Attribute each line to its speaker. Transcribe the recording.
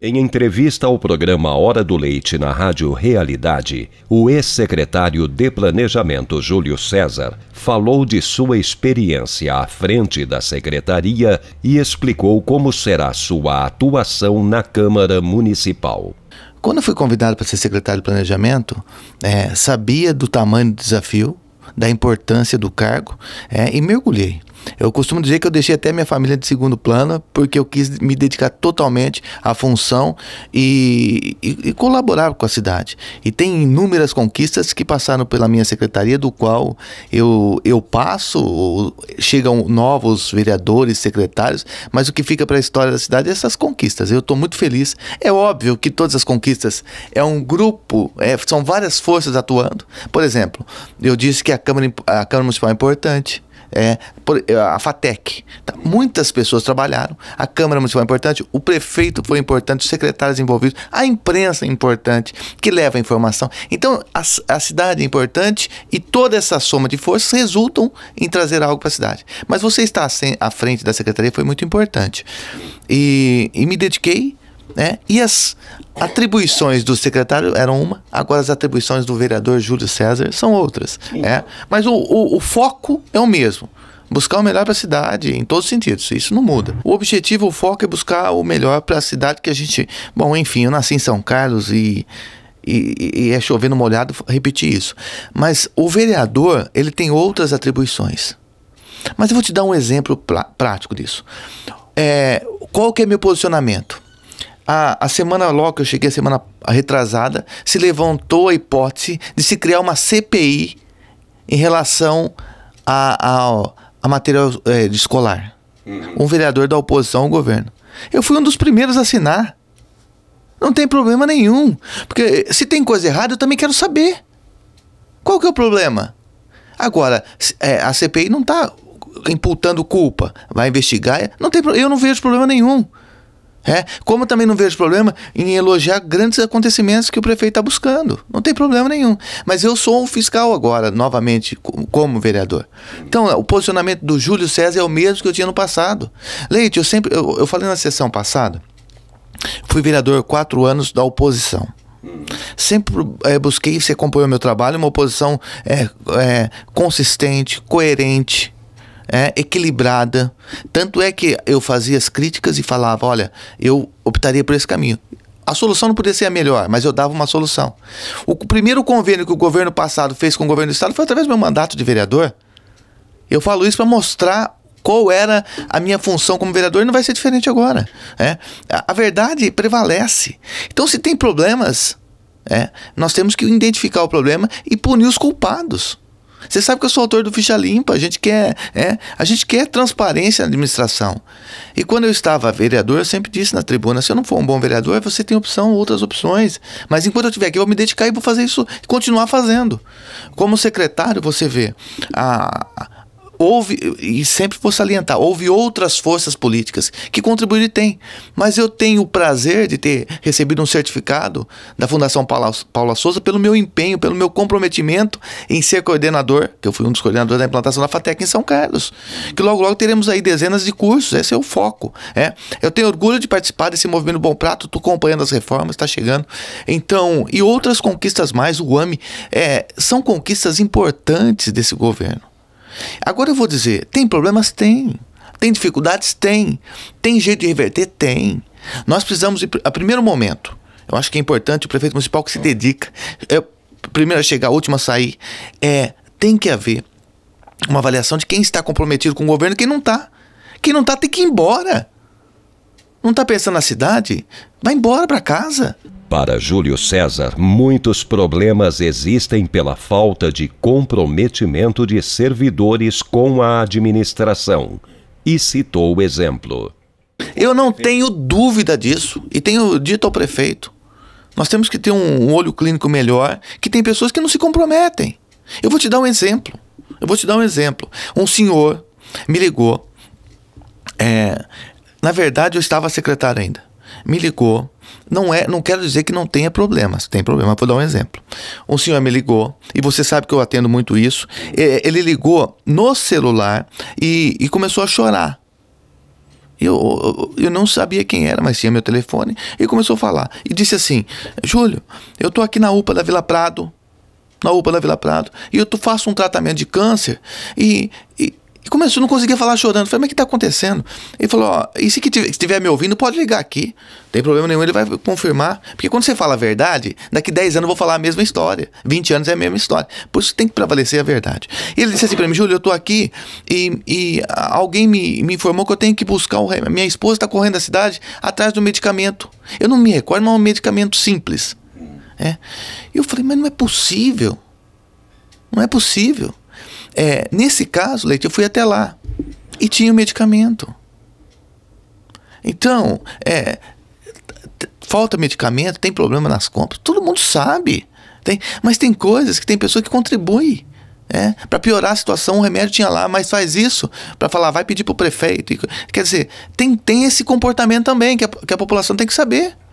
Speaker 1: Em entrevista ao programa Hora do Leite na Rádio Realidade, o ex-secretário de Planejamento Júlio César falou de sua experiência à frente da secretaria e explicou como será sua atuação na Câmara Municipal. Quando fui convidado para ser secretário de Planejamento, é, sabia do tamanho do desafio, da importância do cargo é, e mergulhei. Eu costumo dizer que eu deixei até minha família de segundo plano, porque eu quis me dedicar totalmente à função e, e, e colaborar com a cidade. E tem inúmeras conquistas que passaram pela minha secretaria, do qual eu, eu passo, chegam novos vereadores, secretários, mas o que fica para a história da cidade é essas conquistas. Eu estou muito feliz. É óbvio que todas as conquistas é um grupo, é, são várias forças atuando. Por exemplo, eu disse que a Câmara, a Câmara Municipal é importante. É, é, a FATEC. Tá, muitas pessoas trabalharam, a Câmara Municipal é importante, o prefeito foi importante, os secretários envolvidos, a imprensa é importante, que leva a informação. Então, a, a cidade é importante e toda essa soma de forças resultam em trazer algo para a cidade. Mas você estar à frente da secretaria foi muito importante. E, e me dediquei né? E as atribuições do secretário eram uma, agora as atribuições do vereador Júlio César são outras. Né? Mas o, o, o foco é o mesmo buscar o melhor para a cidade em todos os sentidos, isso não muda. O objetivo, o foco é buscar o melhor para a cidade que a gente. Bom, enfim, eu nasci em São Carlos e, e, e é chovendo molhado repetir isso. Mas o vereador, ele tem outras atribuições. Mas eu vou te dar um exemplo prático disso. É, qual que é meu posicionamento? a, a semana logo que eu cheguei, a semana retrasada, se levantou a hipótese de se criar uma CPI em relação a, a, a material é, de escolar. Uhum. Um vereador da oposição ao governo. Eu fui um dos primeiros a assinar. Não tem problema nenhum. Porque eh, se tem coisa errada, eu também quero saber. Qual que é o problema? Agora, é, a CPI não está imputando culpa. Vai investigar. Eh, não tem, eu não vejo problema nenhum. É, como também não vejo problema em elogiar grandes acontecimentos que o prefeito está buscando. Não tem problema nenhum. Mas eu sou um fiscal agora, novamente, como vereador. Então, o posicionamento do Júlio César é o mesmo que eu tinha no passado. Leite, eu sempre. Eu, eu falei na sessão passada, fui vereador quatro anos da oposição. Sempre é, busquei, você acompanhou meu trabalho, uma oposição é, é, consistente, coerente, é, equilibrada. Tanto é que eu fazia as críticas e falava: olha, eu optaria por esse caminho. A solução não podia ser a melhor, mas eu dava uma solução. O primeiro convênio que o governo passado fez com o governo do estado foi através do meu mandato de vereador. Eu falo isso para mostrar qual era a minha função como vereador e não vai ser diferente agora. É? A verdade prevalece. Então, se tem problemas, é, nós temos que identificar o problema e punir os culpados. Você sabe que eu sou autor do Ficha Limpa, a gente quer, é, a gente quer transparência na administração. E quando eu estava vereador, eu sempre disse na tribuna, se eu não for um bom vereador, você tem opção, outras opções. Mas enquanto eu estiver aqui, eu vou me dedicar e vou fazer isso, continuar fazendo. Como secretário, você vê a, houve, e sempre vou salientar, houve outras forças políticas que contribuíram e têm. Mas eu tenho o prazer de ter recebido um certificado da Fundação Paula, Paula Souza pelo meu empenho, pelo meu comprometimento em ser coordenador, que eu fui um dos coordenadores da implantação da FATEC em São Carlos. Que logo, logo teremos aí dezenas de cursos, esse é o foco. É. Eu tenho orgulho de participar desse movimento Bom Prato, estou acompanhando as reformas, está chegando. Então, e outras conquistas mais, o ami é, são conquistas importantes desse governo. Agora eu vou dizer: tem problemas? Tem. Tem dificuldades? Tem. Tem jeito de reverter? Tem. Nós precisamos, ir, a primeiro momento, eu acho que é importante o prefeito municipal que se dedica, é, primeiro a chegar, a última a sair, é, tem que haver uma avaliação de quem está comprometido com o governo e quem não está. Quem não está tem que ir embora. Não está pensando na cidade? Vai embora para casa. Para Júlio César, muitos problemas existem pela falta de comprometimento de servidores com a administração, e citou o exemplo. Eu não tenho dúvida disso, e tenho dito ao prefeito. Nós temos que ter um olho clínico melhor, que tem pessoas que não se comprometem. Eu vou te dar um exemplo. Eu vou te dar um exemplo. Um senhor me ligou. É, na verdade, eu estava secretário ainda. Me ligou não é, não quero dizer que não tenha problemas. Tem problema, vou dar um exemplo. Um senhor me ligou, e você sabe que eu atendo muito isso. Eh, ele ligou no celular e, e começou a chorar. Eu, eu, não sabia quem era, mas tinha meu telefone. E começou a falar. E disse assim: Júlio, eu tô aqui na UPA da Vila Prado. Na UPA da Vila Prado. E eu faço um tratamento de câncer. E, e, e começou, é não conseguia falar chorando. falei, mas o que tá acontecendo? Ele falou, ó, e se que estiver me ouvindo, pode ligar aqui. Não tem problema nenhum, ele vai confirmar. Porque quando você fala a verdade, daqui 10 anos eu vou falar a mesma história. 20 anos é a mesma história. Por isso tem que prevalecer a verdade. E ele disse assim pra mim, Júlio, eu tô aqui e, e alguém me, me informou que eu tenho que buscar o remédio. Minha esposa tá correndo da cidade atrás do medicamento. Eu não me recordo, mas é um medicamento simples. É. Eu falei, mas não é possível. Não é possível. É, nesse caso, Leite, eu fui até lá e tinha o medicamento. Então, é, falta medicamento, tem problema nas compras, todo mundo sabe. Tem, mas tem coisas que tem pessoa que contribui. É, né? para piorar a situação, o remédio tinha lá, mas faz isso para falar, vai pedir para o prefeito. Quer dizer, tem, tem esse comportamento também que a, que a população tem que saber.